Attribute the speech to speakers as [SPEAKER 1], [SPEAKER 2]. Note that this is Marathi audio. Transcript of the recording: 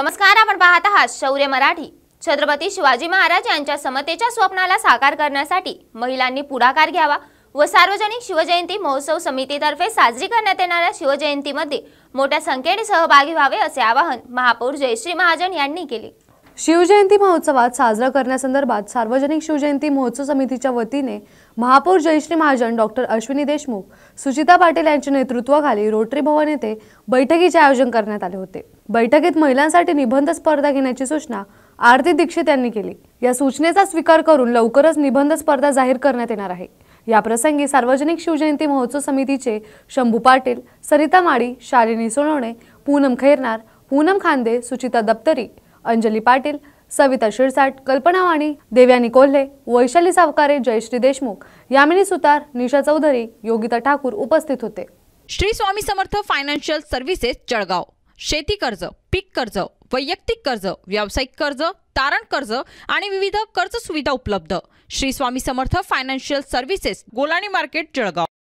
[SPEAKER 1] नमस्कार आपण पाहत आहात शौर्य मराठी छत्रपती शिवाजी महाराज यांच्या समतेच्या स्वप्नाला साकार करण्यासाठी महिलांनी पुढाकार घ्यावा व सार्वजनिक शिवजयंती महोत्सव समितीतर्फे साजरी करण्यात येणाऱ्या शिवजयंतीमध्ये मोठ्या संख्येने सहभागी व्हावे असे आवाहन महापौर जयश्री महाजन यांनी केले
[SPEAKER 2] शिवजयंती महोत्सवात साजरा करण्यासंदर्भात सार्वजनिक शिवजयंती महोत्सव समितीच्या वतीने महापौर जयश्री महाजन डॉक्टर अश्विनी देशमुख सुचिता पाटील यांच्या नेतृत्वाखाली रोटरी भवन येथे बैठकीचे आयोजन करण्यात आले होते बैठकीत महिलांसाठी निबंध स्पर्धा घेण्याची सूचना आरती दीक्षित यांनी केली या सूचनेचा स्वीकार करून लवकरच निबंध स्पर्धा जाहीर करण्यात येणार आहे याप्रसंगी सार्वजनिक शिवजयंती महोत्सव समितीचे शंभू पाटील सरिता माडी शालिनी सोनवणे पूनम खैरनार पूनम खांदे सुचिता दप्तरी अंजली पाटील सविता शिरसाट कल्पना वाणी देव्यानी कोल्हे वैशाली सावकारे जयश्री देशमुख यामिनी सुतार निशा चौधरी योगिता ठाकूर उपस्थित होते
[SPEAKER 3] श्री स्वामी समर्थ फायनान्शियल सर्व्हिसेस जळगाव शेती कर्ज पीक कर्ज वैयक्तिक कर्ज व्यावसायिक कर्ज तारण कर्ज आणि विविध कर्ज सुविधा उपलब्ध Shri Swami Samarth financial services Golani market Jalgaon